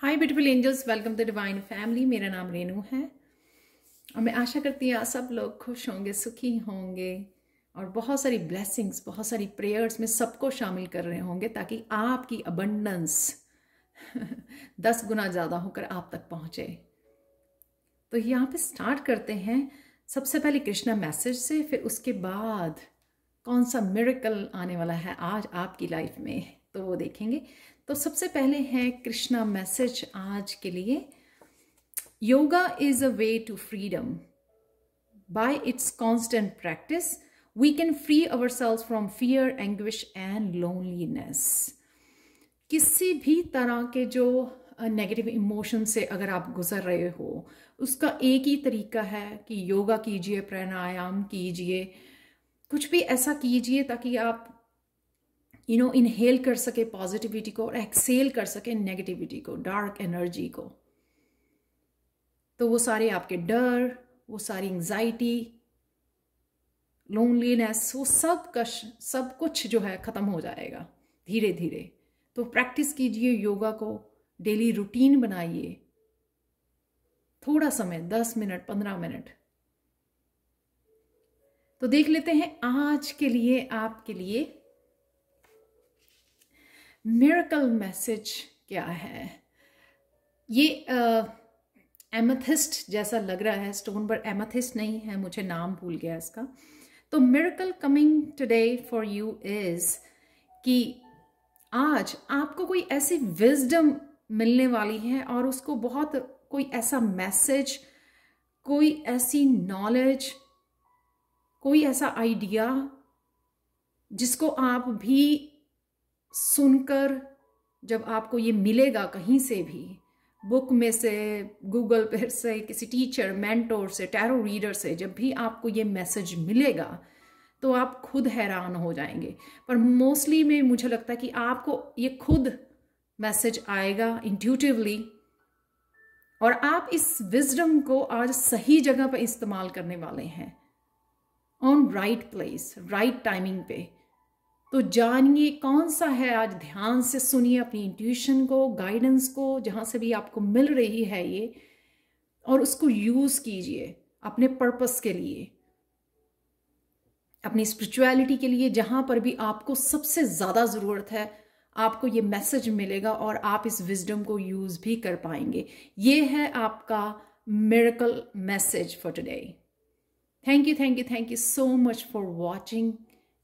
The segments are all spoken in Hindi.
Hi beautiful angels welcome to divine family मेरा नाम रेनू है और मैं आशा करती हूँ सब लोग खुश होंगे सुखी होंगे और बहुत सारी ब्लेसिंग्स बहुत सारी प्रेयर्स में सबको शामिल कर रहे होंगे ताकि आपकी अबंडस दस गुना ज़्यादा होकर आप तक पहुँचे तो यहाँ पे स्टार्ट करते हैं सबसे पहले कृष्णा मैसेज से फिर उसके बाद कौन सा मेरिकल आने वाला है आज आपकी लाइफ में तो वो देखेंगे तो सबसे पहले है कृष्णा मैसेज आज के लिए yoga is a way to freedom it's its practice we can free our ourselves from fear anguish and loneliness किसी भी तरह के जो नेगेटिव इमोशन से अगर आप गुजर रहे हो उसका एक ही तरीका है कि योगा कीजिए प्राणायाम कीजिए कुछ भी ऐसा कीजिए ताकि आप यू नो इनहेल कर सके पॉजिटिविटी को और एक्सेल कर सके नेगेटिविटी को डार्क एनर्जी को तो वो सारे आपके डर वो सारी एंजाइटी लोनलीनेस वो सब कश सब कुछ जो है ख़त्म हो जाएगा धीरे धीरे तो प्रैक्टिस कीजिए योगा को डेली रूटीन बनाइए थोड़ा समय दस मिनट पंद्रह मिनट तो देख लेते हैं आज के लिए आपके लिए मिरेकल मैसेज क्या है ये एमथिस्ट जैसा लग रहा है स्टोन पर एमथिस्ट नहीं है मुझे नाम भूल गया इसका तो miracle coming today for you is कि आज आपको कोई ऐसी विजडम मिलने वाली है और उसको बहुत कोई ऐसा मैसेज कोई ऐसी नॉलेज कोई ऐसा आइडिया जिसको आप भी सुनकर जब आपको ये मिलेगा कहीं से भी बुक में से गूगल पर से किसी टीचर मेंटोर से टैरो रीडर से जब भी आपको ये मैसेज मिलेगा तो आप खुद हैरान हो जाएंगे पर मोस्टली में मुझे लगता है कि आपको ये खुद मैसेज आएगा इंट्यूटिवली और आप इस विजडम को आज सही जगह पर इस्तेमाल करने वाले हैं on right place right timing पे तो जानिए कौन सा है आज ध्यान से सुनिए अपनी इंट्यूशन को गाइडेंस को जहाँ से भी आपको मिल रही है ये और उसको यूज़ कीजिए अपने पर्पस के लिए अपनी स्पिरिचुअलिटी के लिए जहाँ पर भी आपको सबसे ज़्यादा ज़रूरत है आपको ये मैसेज मिलेगा और आप इस विजडम को यूज़ भी कर पाएंगे ये है आपका miracle message for today thank you thank you thank you so much for watching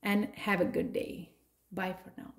and have a good day. Bye for now.